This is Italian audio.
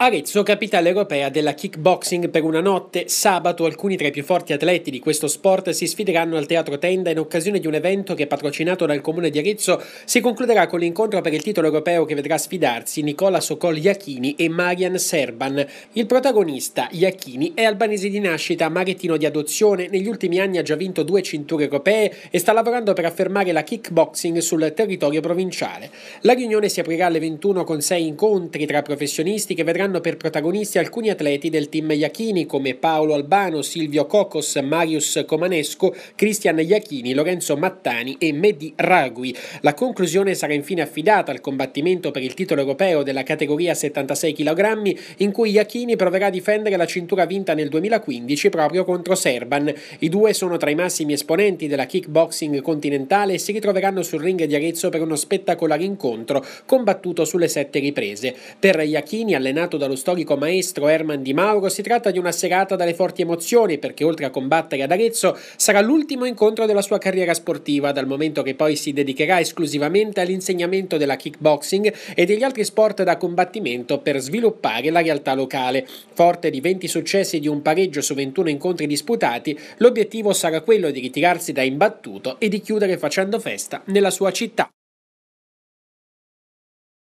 Arezzo, capitale europea della kickboxing per una notte. Sabato alcuni tra i più forti atleti di questo sport si sfideranno al Teatro Tenda in occasione di un evento che patrocinato dal comune di Arezzo si concluderà con l'incontro per il titolo europeo che vedrà sfidarsi Nicola Sokol Iachini e Marian Serban. Il protagonista, Iachini, è albanese di nascita, maritino di adozione, negli ultimi anni ha già vinto due cinture europee e sta lavorando per affermare la kickboxing sul territorio provinciale. La riunione si aprirà alle 21 con sei incontri tra professionisti che vedranno avranno per protagonisti alcuni atleti del team Iachini come Paolo Albano, Silvio Cocos, Marius Comanesco, Cristian Iachini, Lorenzo Mattani e Mehdi Ragui. La conclusione sarà infine affidata al combattimento per il titolo europeo della categoria 76 kg in cui Iachini proverà a difendere la cintura vinta nel 2015 proprio contro Serban. I due sono tra i massimi esponenti della kickboxing continentale e si ritroveranno sul ring di Arezzo per uno spettacolare incontro combattuto sulle sette riprese. Per Iachini, allenato dallo storico maestro Herman Di Mauro, si tratta di una serata dalle forti emozioni perché oltre a combattere ad Arezzo sarà l'ultimo incontro della sua carriera sportiva dal momento che poi si dedicherà esclusivamente all'insegnamento della kickboxing e degli altri sport da combattimento per sviluppare la realtà locale. Forte di 20 successi e di un pareggio su 21 incontri disputati, l'obiettivo sarà quello di ritirarsi da imbattuto e di chiudere facendo festa nella sua città.